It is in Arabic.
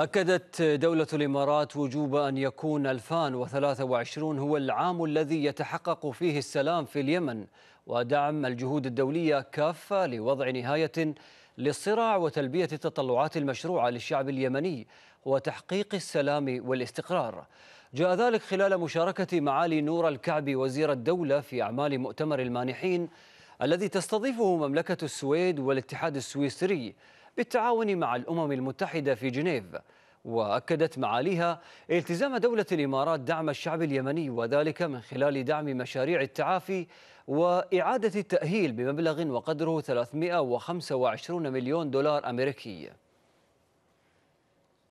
أكدت دولة الإمارات وجوب أن يكون 2023 هو العام الذي يتحقق فيه السلام في اليمن ودعم الجهود الدولية كافة لوضع نهاية للصراع وتلبية التطلعات المشروعة للشعب اليمني وتحقيق السلام والاستقرار جاء ذلك خلال مشاركة معالي نور الكعبي وزير الدولة في أعمال مؤتمر المانحين الذي تستضيفه مملكة السويد والاتحاد السويسري بالتعاون مع الأمم المتحدة في جنيف وأكدت معاليها التزام دولة الإمارات دعم الشعب اليمني وذلك من خلال دعم مشاريع التعافي وإعادة التأهيل بمبلغ وقدره 325 مليون دولار أمريكي